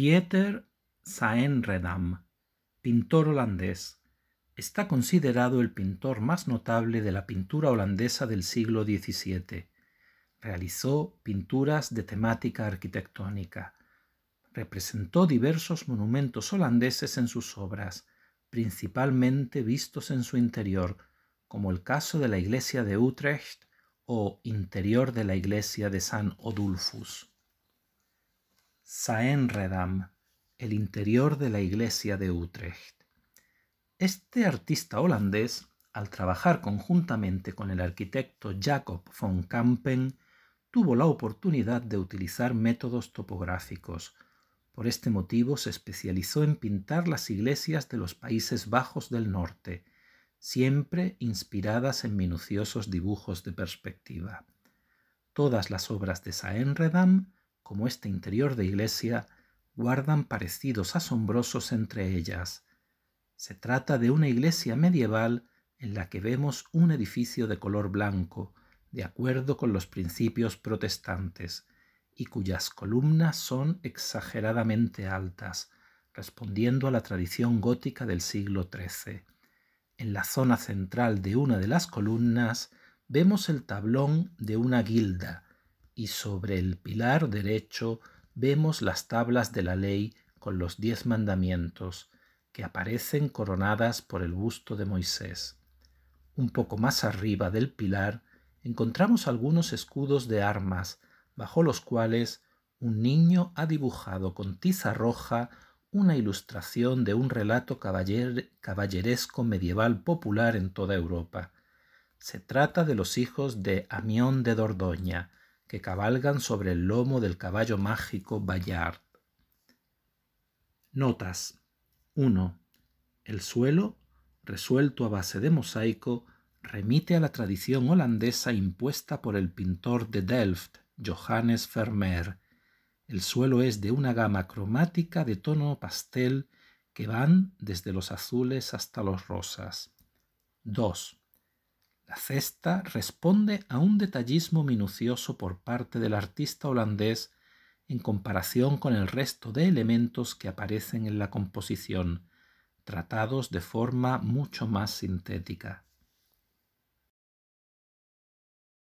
Pieter Saenredam, pintor holandés, está considerado el pintor más notable de la pintura holandesa del siglo XVII. Realizó pinturas de temática arquitectónica. Representó diversos monumentos holandeses en sus obras, principalmente vistos en su interior, como el caso de la iglesia de Utrecht o interior de la iglesia de San Odulfus. Saenredam, el interior de la iglesia de Utrecht. Este artista holandés, al trabajar conjuntamente con el arquitecto Jacob von Campen, tuvo la oportunidad de utilizar métodos topográficos. Por este motivo se especializó en pintar las iglesias de los Países Bajos del Norte, siempre inspiradas en minuciosos dibujos de perspectiva. Todas las obras de Saenredam como este interior de iglesia, guardan parecidos asombrosos entre ellas. Se trata de una iglesia medieval en la que vemos un edificio de color blanco, de acuerdo con los principios protestantes, y cuyas columnas son exageradamente altas, respondiendo a la tradición gótica del siglo XIII. En la zona central de una de las columnas vemos el tablón de una guilda, y sobre el pilar derecho vemos las tablas de la ley con los diez mandamientos, que aparecen coronadas por el busto de Moisés. Un poco más arriba del pilar encontramos algunos escudos de armas, bajo los cuales un niño ha dibujado con tiza roja una ilustración de un relato caballeresco medieval popular en toda Europa. Se trata de los hijos de Amión de Dordoña, que cabalgan sobre el lomo del caballo mágico Bayard. Notas 1. El suelo, resuelto a base de mosaico, remite a la tradición holandesa impuesta por el pintor de Delft, Johannes Vermeer. El suelo es de una gama cromática de tono pastel que van desde los azules hasta los rosas. 2. La cesta responde a un detallismo minucioso por parte del artista holandés en comparación con el resto de elementos que aparecen en la composición, tratados de forma mucho más sintética.